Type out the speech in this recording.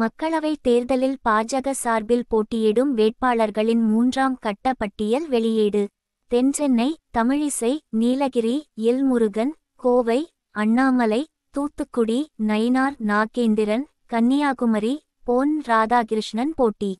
மக்களவைத் தேர்தலில் பாஜக சார்பில் போட்டியிடும் வேட்பாளர்களின் மூன்றாம் கட்ட பட்டியல் வெளியீடு தென்சென்னை தமிழிசை நீலகிரி எல் முருகன் கோவை அண்ணாமலை தூத்துக்குடி நயினார் நாகேந்திரன் கன்னியாகுமரி பொன் ராதாகிருஷ்ணன் போட்டி